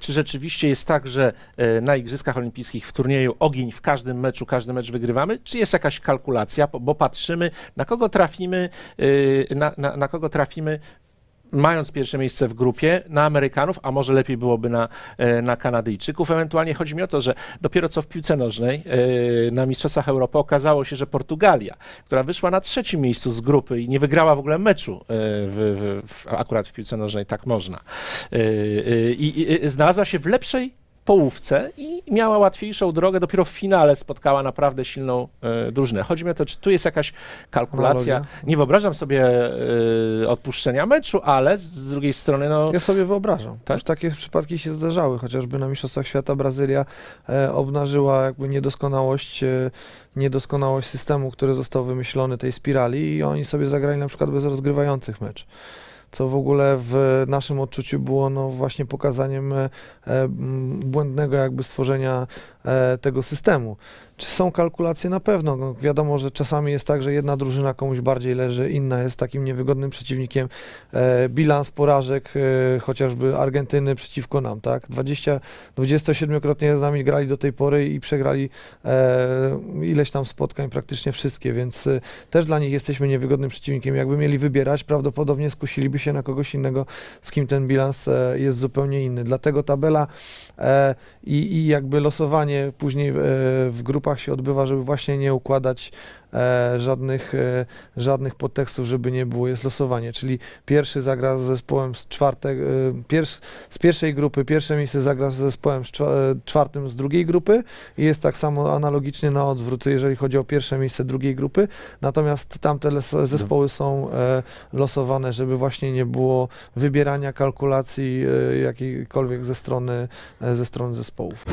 Czy rzeczywiście jest tak, że e, na Igrzyskach Olimpijskich w turnieju ogień w każdym meczu, każdy mecz wygrywamy? Czy jest jakaś kalkulacja, bo patrzymy, na kogo trafimy, e, na, na, na kogo trafimy mając pierwsze miejsce w grupie na Amerykanów, a może lepiej byłoby na, e, na Kanadyjczyków. Ewentualnie chodzi mi o to, że dopiero co w piłce nożnej e, na Mistrzostwach Europy okazało się, że Portugalia, która wyszła na trzecim miejscu z grupy i nie wygrała w ogóle meczu e, w, w, w, akurat w piłce nożnej, tak można, i, i znalazła się w lepszej połówce i miała łatwiejszą drogę. Dopiero w finale spotkała naprawdę silną y, drużynę. Chodzi mi o to, czy tu jest jakaś kalkulacja. Analogia. Nie wyobrażam sobie y, odpuszczenia meczu, ale z drugiej strony. No... Ja sobie wyobrażam. Tak? Już takie przypadki się zdarzały, chociażby na Mistrzostwach Świata Brazylia e, obnażyła jakby niedoskonałość. E, niedoskonałość systemu, który został wymyślony, tej spirali i oni sobie zagrali na przykład bez rozgrywających mecz co w ogóle w naszym odczuciu było no właśnie pokazaniem e, błędnego jakby stworzenia E, tego systemu. Czy są kalkulacje? Na pewno. No, wiadomo, że czasami jest tak, że jedna drużyna komuś bardziej leży, inna jest takim niewygodnym przeciwnikiem. E, bilans porażek e, chociażby Argentyny przeciwko nam, tak? 20, 27-krotnie z nami grali do tej pory i przegrali e, ileś tam spotkań, praktycznie wszystkie, więc e, też dla nich jesteśmy niewygodnym przeciwnikiem. Jakby mieli wybierać, prawdopodobnie skusiliby się na kogoś innego, z kim ten bilans e, jest zupełnie inny. Dlatego tabela i, i jakby losowanie później e, w grupach się odbywa, żeby właśnie nie układać e, żadnych, e, żadnych podtekstów, żeby nie było, jest losowanie, czyli pierwszy zagra z zespołem z czwartego, pierwszy, z pierwszej grupy, pierwsze miejsce zagra z zespołem z czwartym z drugiej grupy i jest tak samo analogicznie na odwrót, jeżeli chodzi o pierwsze miejsce drugiej grupy, natomiast tamte zespoły są losowane, żeby właśnie nie było wybierania kalkulacji jakiejkolwiek ze strony, ze strony zespołów.